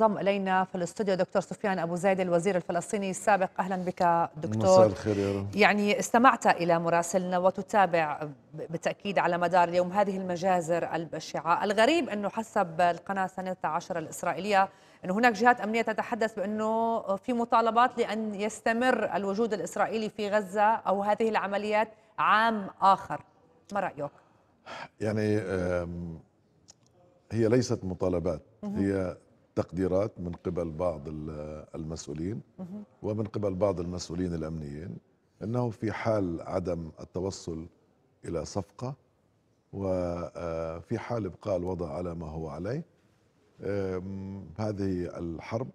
انضم الينا في الاستوديو دكتور سفيان ابو زايد الوزير الفلسطيني السابق اهلا بك دكتور مساء الخير يا رب. يعني استمعت الى مراسلنا وتتابع بالتاكيد على مدار اليوم هذه المجازر البشعه الغريب انه حسب القناه 12 الاسرائيليه انه هناك جهات امنيه تتحدث بانه في مطالبات لان يستمر الوجود الاسرائيلي في غزه او هذه العمليات عام اخر ما رايك يعني هي ليست مطالبات هي تقديرات من قبل بعض المسؤولين ومن قبل بعض المسؤولين الامنيين انه في حال عدم التوصل الى صفقه وفي آه، حال ابقاء الوضع على ما هو عليه هذه الحرب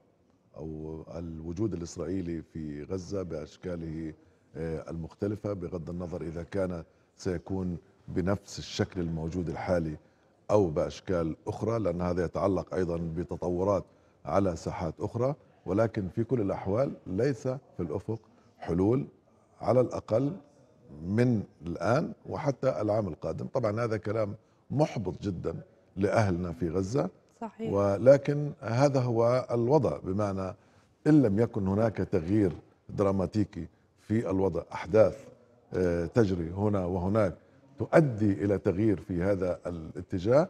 او الوجود الاسرائيلي في غزه باشكاله آه، المختلفه بغض النظر اذا كان سيكون بنفس الشكل الموجود الحالي أو بأشكال أخرى لأن هذا يتعلق أيضا بتطورات على ساحات أخرى ولكن في كل الأحوال ليس في الأفق حلول على الأقل من الآن وحتى العام القادم طبعا هذا كلام محبط جدا لأهلنا في غزة صحيح. ولكن هذا هو الوضع بمعنى إن لم يكن هناك تغيير دراماتيكي في الوضع أحداث آه، تجري هنا وهناك تؤدي الى تغيير في هذا الاتجاه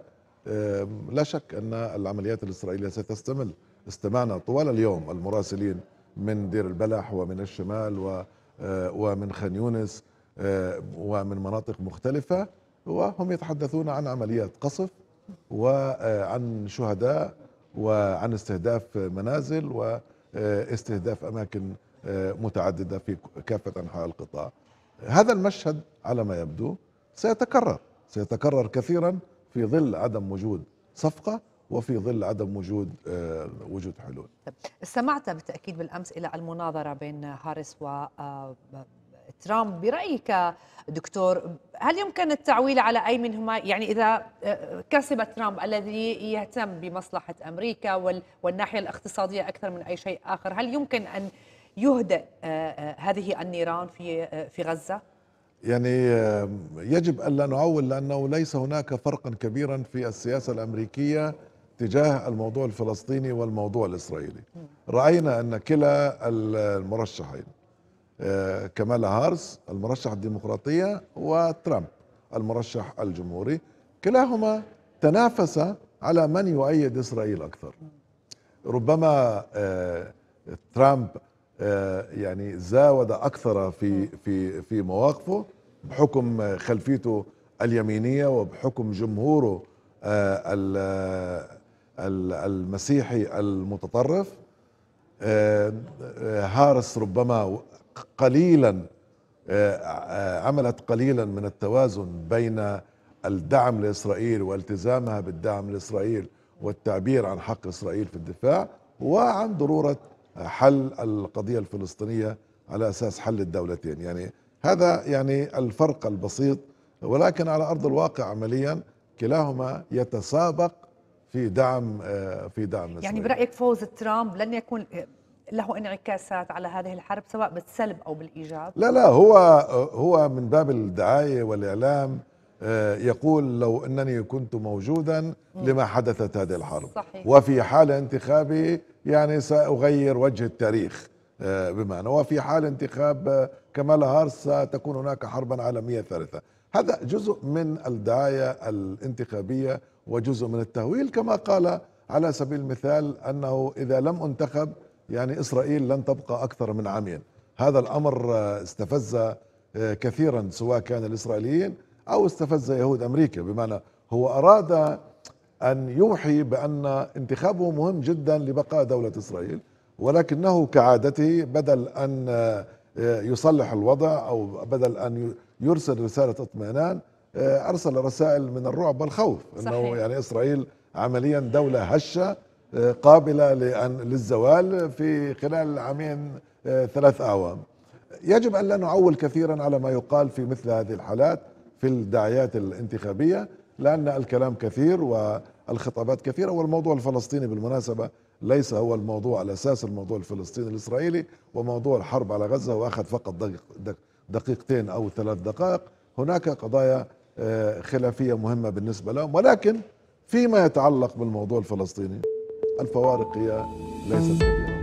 لا شك ان العمليات الاسرائيليه ستستمر استمعنا طوال اليوم المراسلين من دير البلح ومن الشمال آه، ومن خان يونس ومن مناطق مختلفه وهم يتحدثون عن عمليات قصف وعن آه، شهداء وعن استهداف منازل واستهداف آه، اماكن متعدده في كافه انحاء القطاع هذا المشهد على ما يبدو سيتكرر سيتكرر كثيرا في ظل عدم وجود صفقه وفي ظل عدم وجود آه، وجود حلول استمعت طيب، بالتاكيد بالامس الى المناظره بين هاريس و آه، ترامب برايك دكتور هل يمكن التعويل على اي منهما يعني اذا آه، كسب ترامب الذي يهتم بمصلحه امريكا والناحيه الاقتصاديه اكثر من اي شيء اخر هل يمكن ان يهدئ هذه النيران في في غزه يعني يجب ألا نعول لأنه ليس هناك فرقا كبيرا في السياسة الأمريكية تجاه الموضوع الفلسطيني والموضوع الإسرائيلي رأينا أن كلا المرشحين آه، كمالا هارس المرشح الديمقراطية وترامب المرشح الجمهوري كلاهما تنافس على من يؤيد إسرائيل أكثر ربما آه، ترامب آه، يعني زاود اكثر في في في مواقفه بحكم خلفيته اليمينيه وبحكم جمهوره آه، آه، المسيحي المتطرف هارس ربما قليلا عملت قليلا من التوازن بين الدعم لاسرائيل والتزامها بالدعم لاسرائيل والتعبير عن حق اسرائيل في الدفاع وعن ضروره حل القضية الفلسطينية على أساس حل الدولتين يعني هذا يعني الفرق البسيط ولكن على أرض الواقع عمليا كلاهما يتسابق في دعم آه، في دعم يعني إسرائيل. برأيك فوز ترامب لن يكون له انعكاسات على هذه الحرب سواء بالسلب او بالايجاب؟ لا لا هو هو من باب الدعايه والاعلام آه، يقول لو انني كنت موجودا لما حدثت هذه الحرب صحيح. وفي حال انتخابي يعني سأغير وجه التاريخ آه، بمعنى وفي حال انتخاب آه، كمال هارس ستكون هناك حربا عالمية ثالثة هذا جزء من الدعاية الانتخابية وجزء من التهويل كما قال على سبيل المثال أنه إذا لم انتخب يعني إسرائيل لن تبقى أكثر من عامين هذا الأمر آه، استفز كثيرا سواء كان الإسرائيليين أو استفز يهود أمريكا بمعنى هو أراد أن يوحي بأن انتخابه مهم جدا لبقاء دولة إسرائيل ولكنه كعادته بدل أن آه، يصلح الوضع أو بدل أن يرسل رسالة اطمئنان آه، أرسل رسائل من الرعب والخوف صحيح. أنه يعني إسرائيل عمليا دولة هشة آه، قابلة لأن للزوال في خلال عامين ثلاث أعوام يجب أن لا نعول كثيرا على ما يقال في مثل هذه الحالات في الدعايات الانتخابية لأن الكلام كثير و الخطابات كثيرة والموضوع الفلسطيني بالمناسبة ليس هو الموضوع الأساس الموضوع الفلسطيني الإسرائيلي وموضوع الحرب على غزة وأخذ فقط دقيق دقيقتين أو ثلاث دقائق هناك قضايا آه، خلافية مهمة بالنسبة لهم ولكن فيما يتعلق بالموضوع الفلسطيني الفوارق هي ليست كبيرة